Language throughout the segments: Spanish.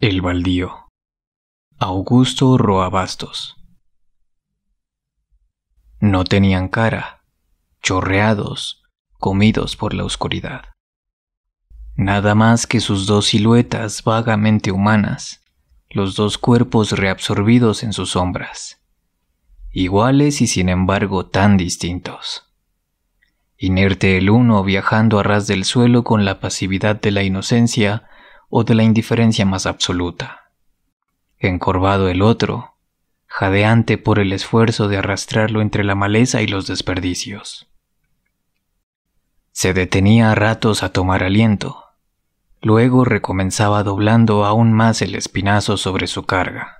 El baldío. Augusto Roabastos. No tenían cara, chorreados, comidos por la oscuridad. Nada más que sus dos siluetas vagamente humanas, los dos cuerpos reabsorbidos en sus sombras, iguales y sin embargo tan distintos. Inerte el uno viajando a ras del suelo con la pasividad de la inocencia o de la indiferencia más absoluta. Encorvado el otro, jadeante por el esfuerzo de arrastrarlo entre la maleza y los desperdicios. Se detenía a ratos a tomar aliento, luego recomenzaba doblando aún más el espinazo sobre su carga.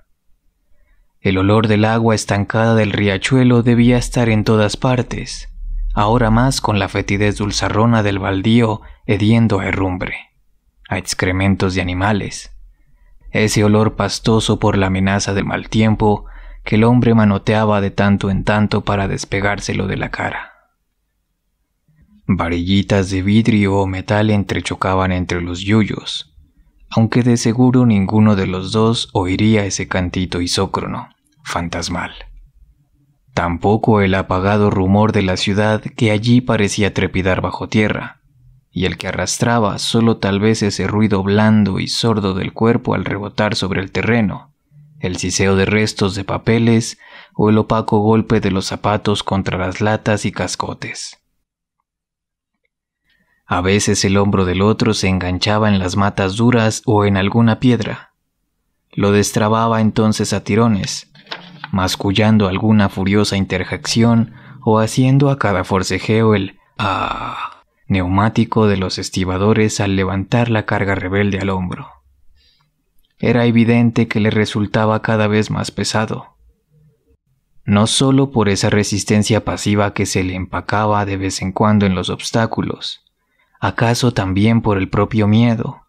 El olor del agua estancada del riachuelo debía estar en todas partes, ahora más con la fetidez dulzarrona del baldío hediendo a herrumbre a excrementos de animales. Ese olor pastoso por la amenaza de mal tiempo que el hombre manoteaba de tanto en tanto para despegárselo de la cara. Varillitas de vidrio o metal entrechocaban entre los yuyos, aunque de seguro ninguno de los dos oiría ese cantito isócrono, fantasmal. Tampoco el apagado rumor de la ciudad que allí parecía trepidar bajo tierra, y el que arrastraba solo tal vez ese ruido blando y sordo del cuerpo al rebotar sobre el terreno, el siseo de restos de papeles o el opaco golpe de los zapatos contra las latas y cascotes. A veces el hombro del otro se enganchaba en las matas duras o en alguna piedra. Lo destrababa entonces a tirones, mascullando alguna furiosa interjección o haciendo a cada forcejeo el ah neumático de los estibadores al levantar la carga rebelde al hombro. Era evidente que le resultaba cada vez más pesado, no solo por esa resistencia pasiva que se le empacaba de vez en cuando en los obstáculos, acaso también por el propio miedo,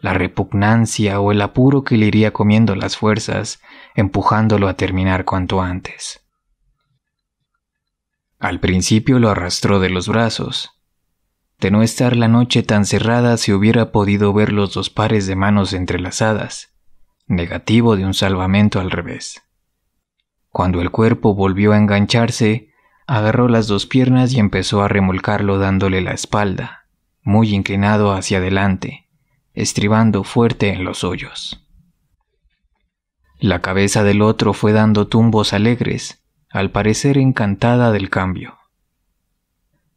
la repugnancia o el apuro que le iría comiendo las fuerzas, empujándolo a terminar cuanto antes. Al principio lo arrastró de los brazos, no estar la noche tan cerrada se hubiera podido ver los dos pares de manos entrelazadas, negativo de un salvamento al revés. Cuando el cuerpo volvió a engancharse, agarró las dos piernas y empezó a remolcarlo dándole la espalda, muy inclinado hacia adelante, estribando fuerte en los hoyos. La cabeza del otro fue dando tumbos alegres, al parecer encantada del cambio.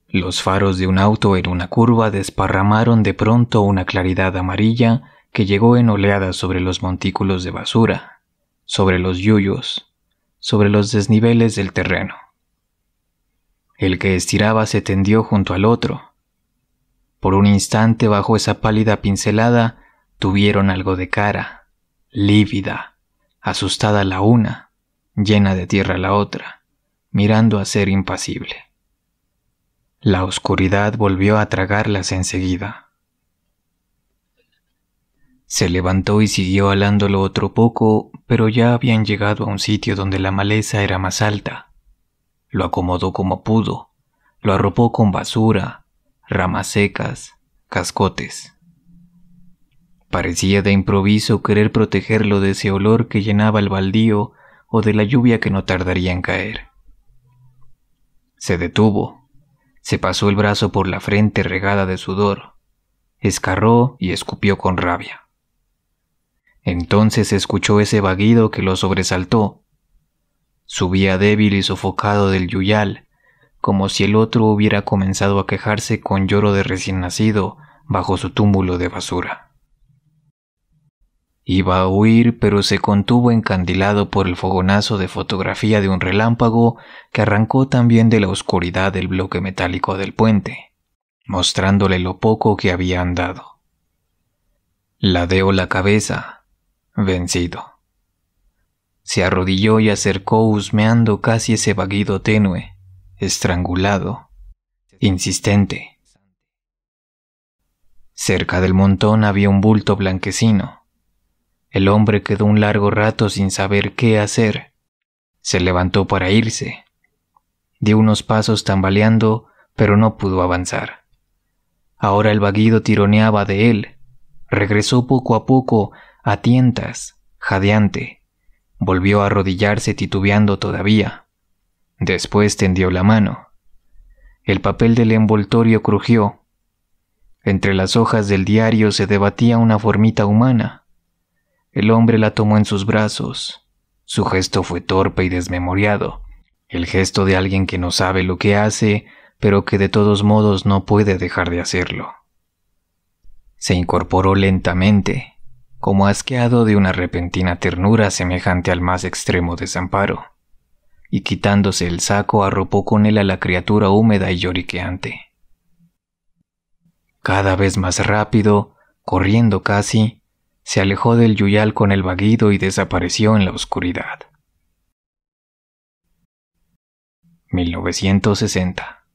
Los faros de un auto en una curva desparramaron de pronto una claridad amarilla que llegó en oleadas sobre los montículos de basura, sobre los yuyos, sobre los desniveles del terreno. El que estiraba se tendió junto al otro. Por un instante bajo esa pálida pincelada tuvieron algo de cara, lívida, asustada la una, llena de tierra la otra, mirando a ser impasible. La oscuridad volvió a tragarlas enseguida. Se levantó y siguió alándolo otro poco, pero ya habían llegado a un sitio donde la maleza era más alta. Lo acomodó como pudo, lo arropó con basura, ramas secas, cascotes. Parecía de improviso querer protegerlo de ese olor que llenaba el baldío o de la lluvia que no tardaría en caer. Se detuvo, se pasó el brazo por la frente regada de sudor, escarró y escupió con rabia. Entonces escuchó ese vaguido que lo sobresaltó. Subía débil y sofocado del yuyal, como si el otro hubiera comenzado a quejarse con lloro de recién nacido bajo su túmulo de basura. Iba a huir, pero se contuvo encandilado por el fogonazo de fotografía de un relámpago que arrancó también de la oscuridad del bloque metálico del puente, mostrándole lo poco que había andado. Ladeó la cabeza, vencido. Se arrodilló y acercó husmeando casi ese vaguido tenue, estrangulado, insistente. Cerca del montón había un bulto blanquecino el hombre quedó un largo rato sin saber qué hacer. Se levantó para irse. Dio unos pasos tambaleando, pero no pudo avanzar. Ahora el vaguido tironeaba de él. Regresó poco a poco, a tientas, jadeante. Volvió a arrodillarse titubeando todavía. Después tendió la mano. El papel del envoltorio crujió. Entre las hojas del diario se debatía una formita humana. El hombre la tomó en sus brazos. Su gesto fue torpe y desmemoriado, el gesto de alguien que no sabe lo que hace, pero que de todos modos no puede dejar de hacerlo. Se incorporó lentamente, como asqueado de una repentina ternura semejante al más extremo desamparo, y quitándose el saco arropó con él a la criatura húmeda y lloriqueante. Cada vez más rápido, corriendo casi, se alejó del yuyal con el vaguido y desapareció en la oscuridad. 1960